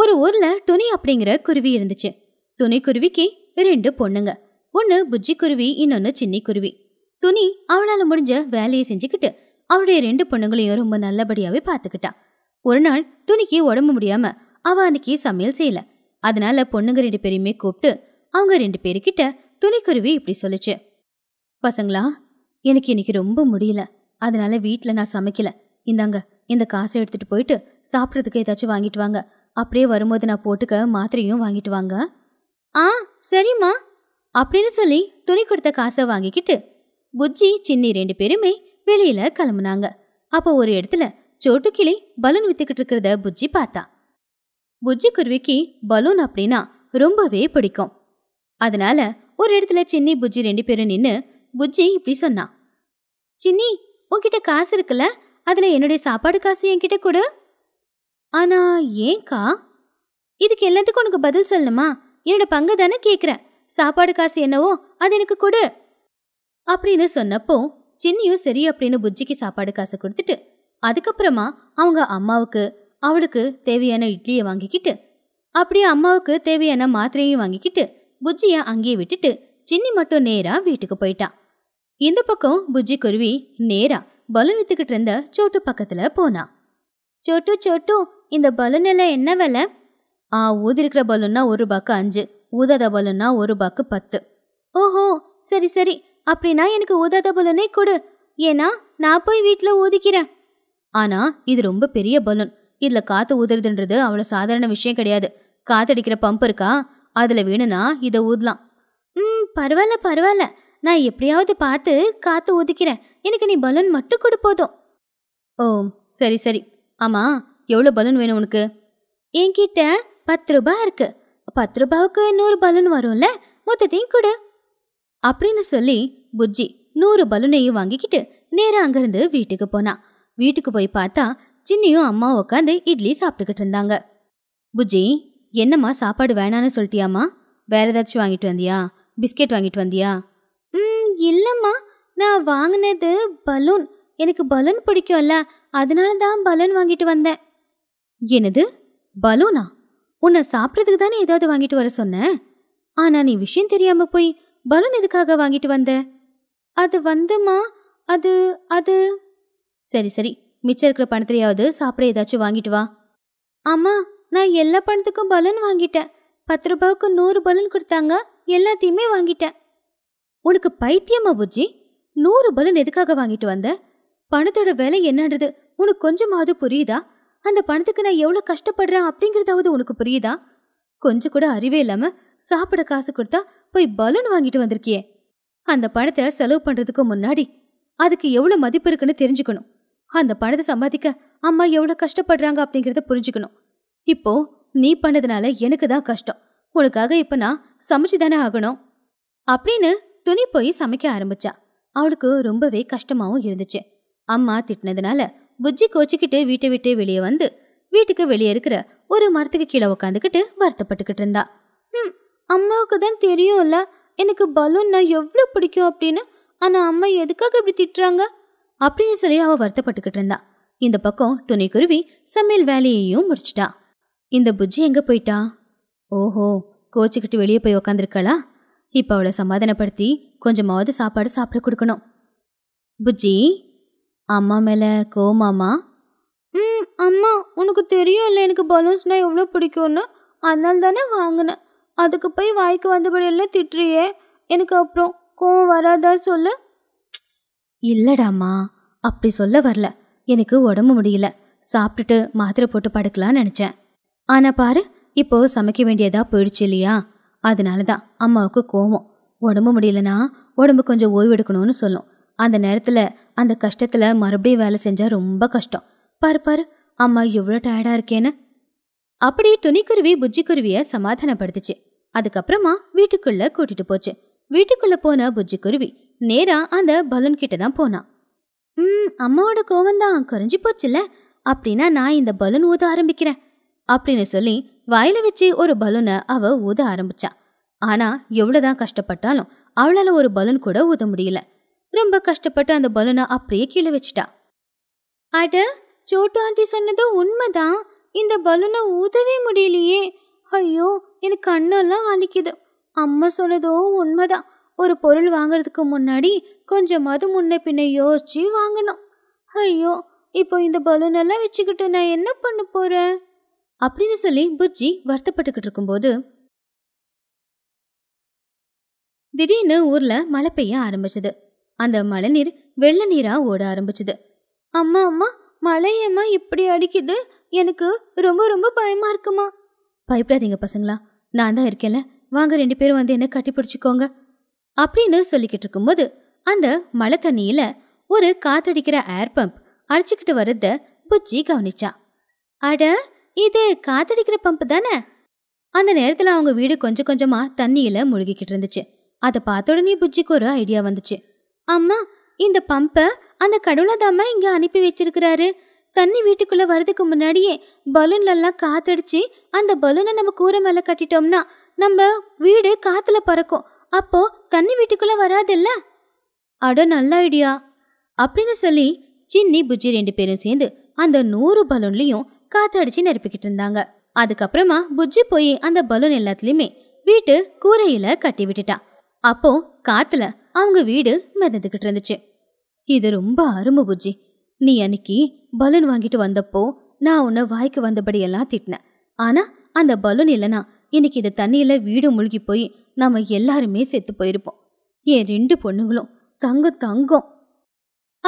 ஒரு ஊர்ல துணி அப்படிங்கிற குருவி இருந்துச்சு துணி குருவிக்கு ரெண்டு பொண்ணுங்க ஒன்னு புஜ்ஜி குருவி இன்னொன்னு சின்னி குருவி துணி அவளால முடிஞ்ச வேலையை செஞ்சுக்கிட்டு அவளுடைய ரெண்டு பொண்ணுங்களையும் ரொம்ப நல்லபடியாவே பாத்துக்கிட்டா ஒரு நாள் துணிக்கு உடம்பு முடியாம அவ அன்னைக்கு சமையல் செய்யல அதனால பொண்ணுங்க ரெண்டு பேரையுமே கூப்பிட்டு அவங்க ரெண்டு பேருக்கிட்ட துணிக்குருவி இப்படி சொல்லுச்சு பசங்களா எனக்கு இன்னைக்கு ரொம்ப முடியல அதனால வீட்டில் நான் சமைக்கல இந்தாங்க இந்த காசை எடுத்துட்டு போயிட்டு சாப்பிட்றதுக்கு ஏதாச்சும் வாங்கிட்டு வாங்க அப்படியே வரும்போது நான் போட்டுக்க மாத்திரையும் வாங்கிட்டு வாங்க ஆ சரிம்மா அப்படின்னு சொல்லி துணி கொடுத்த காசை வாங்கிக்கிட்டு புஜ்ஜி சின்னி ரெண்டு பேருமே வெளியில கிளம்புனாங்க அப்போ ஒரு இடத்துல சோட்டு கிளி பலூன் வித்துக்கிட்டு இருக்கிறத புஜ்ஜி பார்த்தா புஜ்ஜி குருவிக்கு பலூன் அப்படின்னா ரொம்பவே பிடிக்கும் அதனால ஒரு இடத்துல சின்னி புஜ்ஜி ரெண்டு பேரும் நின்று புஜ்ஜி இப்படி சொன்னான் சின்னி உன்கிட்ட காசு இருக்குல்ல அதுல என்னுடைய சாப்பாடு காசு என்கிட்ட கொடு ஆனா ஏன்கா இதுக்கு எல்லாத்துக்கும் உனக்கு பதில் சொல்லணுமா என்னோட பங்கு தானே கேட்குறேன் சாப்பாடு காசு என்னவோ அது எனக்கு கொடு அப்படின்னு சொன்னப்போ சின்னியும் சரி அப்படின்னு புஜ்ஜிக்கு சாப்பாடு காசு கொடுத்துட்டு அதுக்கப்புறமா அவங்க அம்மாவுக்கு அவளுக்கு தேவையான இட்லியை வாங்கிக்கிட்டு அப்படியே அம்மாவுக்கு தேவையான மாத்திரையும் வாங்கிக்கிட்டு புஜ்ஜியை அங்கேயே விட்டுட்டு சின்னி மட்டும் நேரா வீட்டுக்கு போயிட்டான் இந்த பக்கம் புஜ்ஜி குருவி நேரா பலூன் வித்துக்கிட்டு இருந்த சோட்டு பக்கத்துல போனா சோட்டு சோட்டு இந்த பலூன் எல்லாம் என்ன விலை ஆ ஊதிருக்கிற பலூன்னா ஒரு பாக்கு அஞ்சு ஊதாத பலூன்னா ஒரு பாக்கு பத்து ஓஹோ சரி சரி அப்படின்னா எனக்கு ஊதாத பலூனே கொடு ஏன்னா நான் போய் வீட்டில் ஊதிக்கிறேன் ஆனால் இது ரொம்ப பெரிய பலூன் இதில் காற்று ஊதுறதுன்றது அவ்வளோ சாதாரண விஷயம் கிடையாது காத்தடிக்கிற பம்ப் இருக்கா அதில் வேணும்னா இதை ஊதலாம் ம் பரவாயில்ல பரவாயில்ல நான் எப்படியாவது பார்த்து காற்று ஊதிக்கிறேன் எனக்கு நீ பலூன் மட்டும் கொடுப்போதும் ஓ சரி சரி ஆமாம் எவ்வளோ பலூன் வேணும் உனக்கு என்கிட்ட பத்து ரூபா இருக்கு பத்து ரூபாவுக்கு நூறு பலூன் வரும்ல மொத்தத்தையும் கொடு அப்படின்னு சொல்லி புஜ்ஜி நூறு பலூனையும் வாங்கிக்கிட்டு நேராக அங்கேருந்து வீட்டுக்கு போனா வீட்டுக்கு போய் பார்த்தா சின்னியும் அம்மா உட்காந்து இட்லி சாப்பிட்டுக்கிட்டு இருந்தாங்க புஜ்ஜி என்னம்மா சாப்பாடு வேணான்னு சொல்லிட்டியாம்மா வேற ஏதாச்சும் வாங்கிட்டு வந்தியா பிஸ்கெட் வாங்கிட்டு வந்தியா ம் இல்லைம்மா நான் வாங்கினது பலூன் எனக்கு பலூன் பிடிக்கும்ல அதனால தான் பலூன் வாங்கிட்டு வந்தேன் எனது பலூனா உன்னை சாப்பிட்றதுக்கு தானே ஏதாவது வாங்கிட்டு வர சொன்னேன் ஆனா நீ விஷயம் தெரியாம போய் பலூன் எதுக்காக வாங்கிட்டு வந்த அது வந்தமா அது அது சரி சரி மிச்சம் இருக்கிற பணத்துலையாவது சாப்பிட ஏதாச்சும் வாங்கிட்டு வா ஆமா நான் எல்லா பணத்துக்கும் பலூன் வாங்கிட்டேன் பத்து ரூபாவுக்கு நூறு பலூன் கொடுத்தாங்க எல்லாத்தையுமே வாங்கிட்டேன் உனக்கு பைத்தியமா புஜ்ஜி நூறு பலூன் எதுக்காக வாங்கிட்டு வந்த பணத்தோட விலை என்னன்றது உனக்கு கொஞ்சமாவது புரியுதா அந்த பணத்துக்கு நான் எவ்வளோ கஷ்டப்படுறேன் அப்படிங்கிறதாவது உனக்கு புரியுதா கொஞ்சம் கூட அறிவே இல்லாம சாப்பிட காசு கொடுத்தா போய் பலூன் வாங்கிட்டு வந்திருக்கியே அந்த பணத்தை செலவு பண்றதுக்கு முன்னாடி அதுக்கு எவ்வளோ மதிப்பு இருக்குன்னு தெரிஞ்சுக்கணும் அந்த பணத்தை சம்பாதிக்க அம்மா எவ்வளோ கஷ்டப்படுறாங்க அப்படிங்கிறத புரிஞ்சுக்கணும் இப்போ நீ பண்ணதுனால எனக்கு தான் கஷ்டம் உனக்காக இப்போ நான் சமைச்சு தானே ஆகணும் அப்படின்னு துணி போய் சமைக்க ஆரம்பிச்சா அவளுக்கு ரொம்பவே கஷ்டமாவும் இருந்துச்சு அம்மா திட்டினதுனால புஜ்ஜி கோச்சிக்கிட்டு வீட்டை விட்டு வெளியே வந்து வீட்டுக்கு வெளியே இருக்கிற ஒரு மரத்துக்கு கீழே உட்காந்துக்கிட்டு வருத்தப்பட்டுக்கிட்டு இருந்தா ம் அம்மாவுக்கு தான் தெரியும்ல எனக்கு பலூன்னா எவ்வளோ பிடிக்கும் அப்படின்னு ஆனால் அம்மா எதுக்காக இப்படி திட்டுறாங்க அப்படின்னு சொல்லி அவள் வருத்தப்பட்டுக்கிட்டு இருந்தா இந்த பக்கம் குருவி சமையல் வேலையையும் முடிச்சிட்டா இந்த புஜ்ஜி எங்கே போயிட்டா ஓஹோ கோச்சிக்கிட்டு வெளியே போய் உக்காந்துருக்காளா இப்போ அவளை சமாதானப்படுத்தி கொஞ்சமாவது சாப்பாடு சாப்பிட கொடுக்கணும் புஜ்ஜி அம்மா மேலே கோமாமா ம் அம்மா உனக்கு தெரியும் இல்லை எனக்கு பலூன்ஸ்னால் எவ்வளோ பிடிக்கும்னு அதனால தானே வாங்கினேன் அதுக்கு போய் வாய்க்கு எல்லாம் திட்டுறியே எனக்கு அப்புறம் கோவம் வராதா சொல்லு இல்லடாம்மா அப்படி சொல்ல வரல எனக்கு உடம்பு முடியல சாப்பிட்டுட்டு மாத்திரை போட்டு படுக்கலாம்னு நினச்சேன் ஆனால் பாரு இப்போ சமைக்க வேண்டியதா போயிடுச்சு இல்லையா அதனால தான் அம்மாவுக்கு கோவம் உடம்பு முடியலனா உடம்பு கொஞ்சம் ஓய்வெடுக்கணும்னு சொல்லும் அந்த நேரத்தில் அந்த கஷ்டத்தில் மறுபடியும் வேலை செஞ்சால் ரொம்ப கஷ்டம் பாரு பாரு அம்மா எவ்வளோ டயர்டாக இருக்கேன்னு அப்படியே துணிக்குருவி புஜ்ஜிக்குருவியை சமாதானப்படுத்துச்சு அதுக்கப்புறமா வீட்டுக்குள்ள கூட்டிட்டு போச்சு வீட்டுக்குள்ள போன புஜ்ஜிக்குருவி நேரா அந்த பலூன் கிட்ட தான் போனான் ம் அம்மாவோட கோவம் தான் குறைஞ்சி போச்சுல அப்படின்னா நான் இந்த பலூன் ஊத ஆரம்பிக்கிறேன் அப்படின்னு சொல்லி வாயில வச்சு ஒரு பலூனை அவ ஊத ஆரம்பிச்சா ஆனா எவ்வளவுதான் கஷ்டப்பட்டாலும் அவளால ஒரு பலூன் கூட ஊத முடியல ரொம்ப கஷ்டப்பட்டு அந்த பலூனை அப்படியே கீழே வச்சிட்டா அட சோட்டு ஆண்டி சொன்னது உண்மைதான் இந்த பலூனை ஊதவே முடியலையே ஐயோ எனக்கு கண்ணெல்லாம் வலிக்குது அம்மா சொன்னதோ உண்மைதான் ஒரு பொருள் வாங்குறதுக்கு முன்னாடி கொஞ்சமாவது முன்ன பின்ன யோசிச்சு வாங்கணும் ஐயோ இப்போ இந்த பலூன் எல்லாம் வச்சுக்கிட்டு நான் என்ன பண்ண போறேன் அப்படின்னு சொல்லி புஜ்ஜி வருத்தப்பட்டுக்கிட்டு இருக்கும்போது திடீர்னு ஊர்ல மழை பெய்ய ஆரம்பிச்சது அந்த மழை நீர் வெள்ள நீரா ஓட ஆரம்பிச்சுது அம்மா அம்மா மழையம்மா இப்படி அடிக்குது எனக்கு ரொம்ப ரொம்ப பயமா இருக்குமா பயப்படாதீங்க பசங்களா நான் தான் இருக்கேன்ல வாங்க ரெண்டு பேரும் வந்து என்ன கட்டி பிடிச்சிக்கோங்க அப்படின்னு சொல்லிக்கிட்டு இருக்கும்போது அந்த மழை தண்ணியில ஒரு காத்தடிக்கிற ஏர் பம்ப் அடிச்சுக்கிட்டு வர்றத புச்சி கவனிச்சா அட இது காத்தடிக்கிற பம்ப் தானே அந்த நேரத்தில் அவங்க வீடு கொஞ்சம் கொஞ்சமா தண்ணியில முழுகிக்கிட்டு இருந்துச்சு அதை பார்த்த உடனே புச்சிக்கு ஒரு ஐடியா வந்துச்சு அம்மா இந்த பம்பை அந்த கடவுளாதாம்மா இங்கே அனுப்பி வச்சிருக்கிறாரு தண்ணி வீட்டுக்குள்ளே வரதுக்கு முன்னாடியே பலூன்லலாம் காத்தடிச்சு அந்த பலூனை நம்ம கூரை மேலே கட்டிட்டோம்னா நம்ம வீடு காற்றுல பறக்கும் அப்போ தண்ணி வீட்டுக்குள்ளே வராதில்ல அட நல்ல ஐடியா அப்படின்னு சொல்லி சின்னி புஜ்ஜி ரெண்டு பேரும் சேர்ந்து அந்த நூறு பலூன்லையும் காத்தடிச்சு நிரப்பிக்கிட்டு இருந்தாங்க அதுக்கப்புறமா புஜ்ஜி போய் அந்த பலூன் எல்லாத்துலேயுமே வீட்டு கூரையில் கட்டி விட்டுட்டான் அப்போ காத்துல அவங்க வீடு மிதந்துக்கிட்டு இருந்துச்சு இது ரொம்ப அரும்பு புஜ்ஜி நீ அன்னைக்கு பலூன் வாங்கிட்டு வந்தப்போ நான் உன்ன வாய்க்கு வந்தபடியெல்லாம் திட்டினேன் ஆனா அந்த பலூன் இல்லைனா இன்னைக்கு இந்த தண்ணியில் வீடு முழுகி போய் நம்ம எல்லாருமே செத்து போயிருப்போம் என் ரெண்டு பொண்ணுங்களும் தங்கம் தங்கம்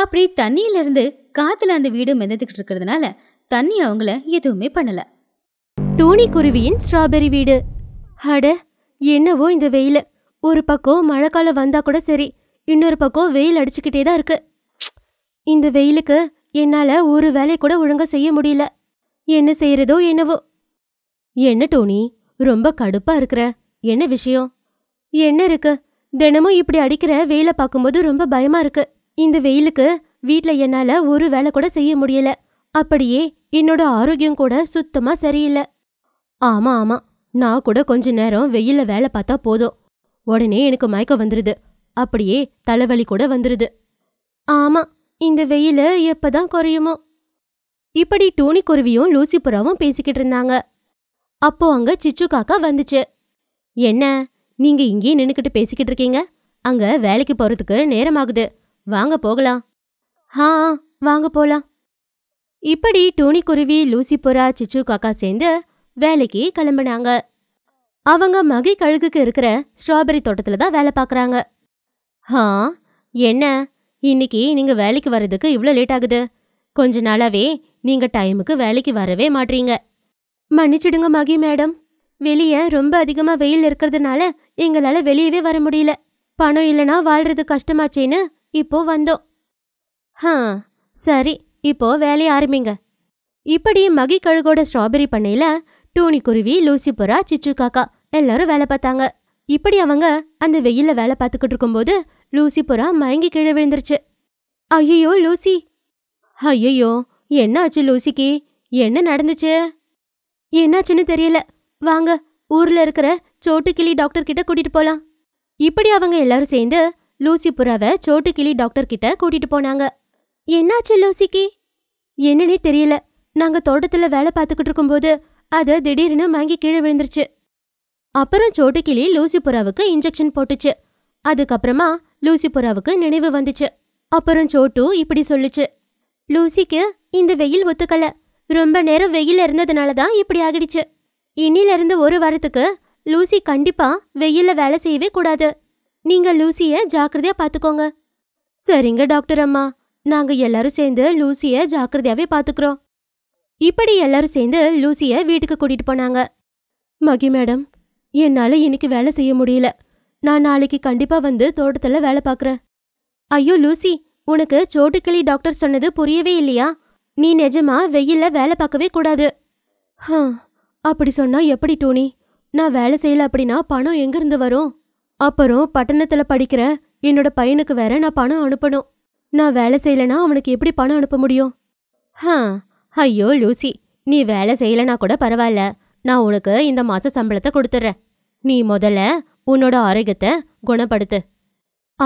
அப்படி தண்ணியில இருந்து காத்துல அந்த வீடு மிதந்துக்கிட்டு இருக்கிறதுனால தண்ணி அவங்கள எதுவுமே பண்ணலை டோனி குருவியின் ஸ்ட்ராபெரி வீடு அட என்னவோ இந்த வெயில ஒரு பக்கம் மழை காலம் வந்தா கூட சரி இன்னொரு பக்கம் வெயில் அடிச்சுக்கிட்டே தான் இருக்கு இந்த வெயிலுக்கு என்னால் ஒரு வேலையை கூட ஒழுங்காக செய்ய முடியல என்ன செய்யறதோ என்னவோ என்ன டோனி ரொம்ப கடுப்பா இருக்கிற என்ன விஷயம் என்ன இருக்கு தினமும் இப்படி அடிக்கிற வெயில பார்க்கும்போது ரொம்ப பயமா இருக்கு இந்த வெயிலுக்கு வீட்டில் என்னால் ஒரு வேலை கூட செய்ய முடியல அப்படியே என்னோட ஆரோக்கியம் கூட சுத்தமாக சரியில்லை ஆமாம் ஆமாம் நான் கூட கொஞ்ச நேரம் வெயிலில் வேலை பார்த்தா போதும் உடனே எனக்கு மயக்கம் வந்துடுது அப்படியே தலைவலி கூட வந்துடுது ஆமா இந்த வெயில எப்பதான் குறையுமோ இப்படி டோனி குருவியும் லூசி புறாவும் பேசிக்கிட்டு இருந்தாங்க அப்போ அங்க சிச்சு காக்கா வந்துச்சு என்ன நீங்க இங்கேயே நின்னுக்கிட்டு பேசிக்கிட்டு இருக்கீங்க அங்க வேலைக்கு போறதுக்கு நேரம் ஆகுது வாங்க போகலாம் ஆ வாங்க போலாம் இப்படி டோனி குருவி லூசி புறா சிச்சு காக்கா சேர்ந்து வேலைக்கு கிளம்பினாங்க அவங்க மகி கழுகுக்கு இருக்கிற ஸ்ட்ராபெரி தோட்டத்தில் தான் வேலை பார்க்குறாங்க ஆ என்ன இன்னைக்கு நீங்கள் வேலைக்கு வர்றதுக்கு இவ்வளோ லேட் ஆகுது கொஞ்ச நாளாவே நீங்கள் டைமுக்கு வேலைக்கு வரவே மாட்டீங்க மன்னிச்சிடுங்க மகி மேடம் வெளியே ரொம்ப அதிகமாக வெயில் இருக்கிறதுனால எங்களால் வெளியவே வர முடியல பணம் இல்லைனா வாழ்றது கஷ்டமாச்சேன்னு இப்போ வந்தோம் ஆ சரி இப்போ வேலையை ஆரம்பிங்க இப்படி மகி கழுகோட ஸ்ட்ராபெரி பண்ணையில் டூனி குருவி லூசி புறா சிச்சு காக்கா எல்லாரும் வேலை பார்த்தாங்க இப்படி அவங்க அந்த வெயில்ல வேலை பார்த்துக்கிட்டு இருக்கும்போது லூசி புறா மயங்கி கீழே விழுந்துருச்சு ஐயோ லூசி ஐயோ என்ன ஆச்சு லூசிக்கு என்ன நடந்துச்சு என்னாச்சுன்னு தெரியல வாங்க ஊர்ல இருக்கிற சோட்டு கிளி டாக்டர் கிட்ட கூட்டிட்டு போலாம் இப்படி அவங்க எல்லாரும் சேர்ந்து லூசி புறாவை சோட்டு கிளி டாக்டர் கிட்ட கூட்டிட்டு போனாங்க என்னாச்சு லூசிக்கு என்னன்னே தெரியல நாங்க தோட்டத்துல வேலை பார்த்துக்கிட்டு இருக்கும்போது அதை திடீர்னு மயங்கி கீழே விழுந்துருச்சு அப்புறம் சோட்டுக்கிளி புறாவுக்கு இன்ஜெக்ஷன் போட்டுச்சு அதுக்கப்புறமா புறாவுக்கு நினைவு வந்துச்சு அப்புறம் சோட்டு இப்படி சொல்லுச்சு லூசிக்கு இந்த வெயில் ஒத்துக்கல ரொம்ப நேரம் வெயில் இருந்ததுனால தான் இப்படி ஆகிடுச்சு இன்னிலிருந்து ஒரு வாரத்துக்கு லூசி கண்டிப்பா வெயில்ல வேலை செய்யவே கூடாது நீங்க லூசிய ஜாக்கிரதையா பாத்துக்கோங்க சரிங்க டாக்டர் அம்மா நாங்க எல்லாரும் சேர்ந்து லூசிய ஜாக்கிரதையாவே பாத்துக்கிறோம் இப்படி எல்லாரும் சேர்ந்து லூசிய வீட்டுக்கு கூட்டிட்டு போனாங்க மகி மேடம் என்னால் இன்னைக்கு வேலை செய்ய முடியல நான் நாளைக்கு கண்டிப்பாக வந்து தோட்டத்தில் வேலை பார்க்குறேன் ஐயோ லூசி உனக்கு சோட்டுக்கிளி டாக்டர் சொன்னது புரியவே இல்லையா நீ நிஜமா வெயில்ல வேலை பார்க்கவே கூடாது ஹ அப்படி சொன்னா எப்படி டோனி நான் வேலை செய்யல அப்படின்னா பணம் எங்கேருந்து வரும் அப்புறம் பட்டணத்தில் படிக்கிற என்னோட பையனுக்கு வேற நான் பணம் அனுப்பணும் நான் வேலை செய்யலைனா அவனுக்கு எப்படி பணம் அனுப்ப முடியும் ஹ ஐயோ லூசி நீ வேலை செய்யலைனா கூட பரவாயில்ல நான் உனக்கு இந்த மாச சம்பளத்தை கொடுத்துட்றேன் நீ முதல்ல உன்னோட ஆரோக்கியத்தை குணப்படுத்து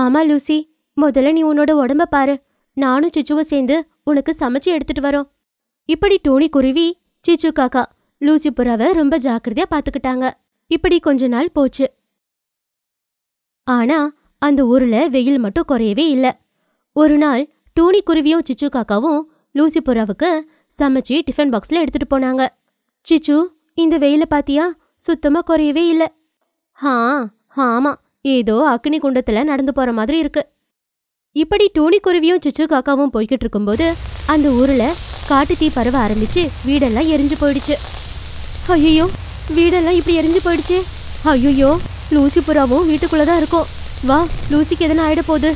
ஆமா லூசி முதல்ல நீ உன்னோட உடம்ப பாரு நானும் சிச்சுவும் சேர்ந்து உனக்கு சமைச்சு எடுத்துட்டு வரோம் இப்படி டோனி குருவி சிச்சு காக்கா லூசி புறாவை ரொம்ப ஜாக்கிரதையா பாத்துக்கிட்டாங்க இப்படி கொஞ்ச நாள் போச்சு ஆனா அந்த ஊர்ல வெயில் மட்டும் குறையவே இல்லை ஒரு நாள் டூனி குருவியும் சிச்சு காக்காவும் லூசி புறாவுக்கு சமைச்சு டிஃபன் பாக்ஸ்ல எடுத்துட்டு போனாங்க சிச்சு இந்த வெயில பாத்தியா சுத்தமா குறையவே இல்லை ஹா ஆமா ஏதோ அக்னி குண்டத்துல நடந்து போற மாதிரி இருக்கு இப்படி குருவியும் சுச்சு காக்காவும் போய்கிட்டு இருக்கும்போது அந்த ஊர்ல காட்டு தீ பரவ ஆரம்பிச்சு வீடெல்லாம் எரிஞ்சு போயிடுச்சு ஐயோ வீடெல்லாம் இப்படி எரிஞ்சு போயிடுச்சு ஐயோ லூசி புறாவும் வீட்டுக்குள்ளே தான் இருக்கும் வா லூசிக்கு எதனா ஆயிட போகுது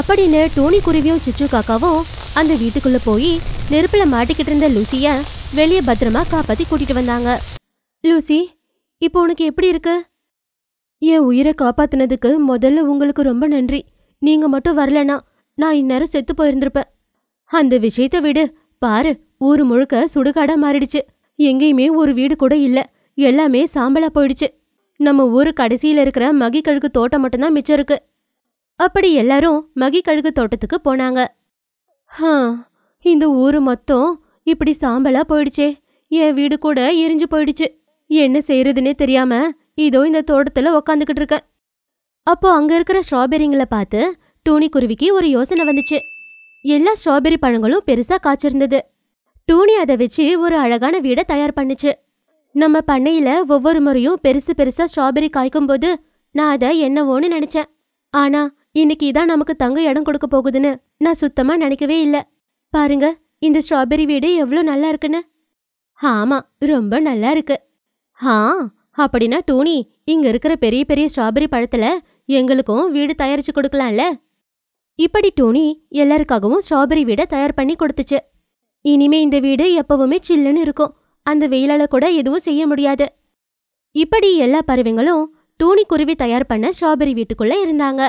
அப்படின்னு டோனி குருவியும் சுச்சு காக்காவும் அந்த வீட்டுக்குள்ளே போய் நெருப்பில் மாட்டிக்கிட்டு இருந்த லூசியை வெளியே பத்திரமா காப்பாத்தி கூட்டிட்டு வந்தாங்க லூசி இப்போ உனக்கு எப்படி இருக்கு என் உயிரை காப்பாத்தினதுக்கு முதல்ல உங்களுக்கு ரொம்ப நன்றி நீங்க மட்டும் வரலனா நான் இந்நேரம் செத்து போயிருந்திருப்பேன் அந்த விஷயத்த விடு பாரு ஊர் முழுக்க சுடுகாடா மாறிடுச்சு எங்கேயுமே ஒரு வீடு கூட இல்ல எல்லாமே சாம்பலா போயிடுச்சு நம்ம ஊரு கடைசியில இருக்கிற மகி கழுகு தோட்டம் மட்டும்தான் மிச்சம் இருக்கு அப்படி எல்லாரும் மகி கழுகு தோட்டத்துக்கு போனாங்க இந்த ஊரு மொத்தம் இப்படி சாம்பலா போயிடுச்சே என் வீடு கூட எரிஞ்சு போயிடுச்சு என்ன செய்யறதுன்னே தெரியாம இதோ இந்த தோட்டத்துல உக்காந்துக்கிட்டு இருக்க அப்போ அங்க இருக்கிற ஸ்ட்ராபெரிங்களை பார்த்து டூனி குருவிக்கு ஒரு யோசனை வந்துச்சு எல்லா ஸ்ட்ராபெரி பழங்களும் பெருசா காய்ச்சிருந்தது டூனி அதை வச்சு ஒரு அழகான வீடை தயார் பண்ணுச்சு நம்ம பண்ணையில ஒவ்வொரு முறையும் பெருசு பெருசா ஸ்ட்ராபெரி காய்க்கும் போது நான் அதை என்னவோன்னு நினைச்சேன் ஆனா இன்னைக்கு இதான் நமக்கு தங்க இடம் கொடுக்க போகுதுன்னு நான் சுத்தமா நினைக்கவே இல்லை பாருங்க இந்த ஸ்ட்ராபெரி வீடு எவ்வளோ நல்லா இருக்குன்னு ஆமாம் ரொம்ப நல்லா இருக்கு ஆ அப்படின்னா டூனி இங்கே இருக்கிற பெரிய பெரிய ஸ்ட்ராபெரி பழத்தில் எங்களுக்கும் வீடு தயாரித்து கொடுக்கலாம்ல இப்படி டூனி எல்லாருக்காகவும் ஸ்ட்ராபெரி வீடை தயார் பண்ணி கொடுத்துச்சு இனிமே இந்த வீடு எப்பவுமே சில்லுன்னு இருக்கும் அந்த வெயிலால் கூட எதுவும் செய்ய முடியாது இப்படி எல்லா பறவைங்களும் டூனி குருவி தயார் பண்ண ஸ்ட்ராபெரி வீட்டுக்குள்ளே இருந்தாங்க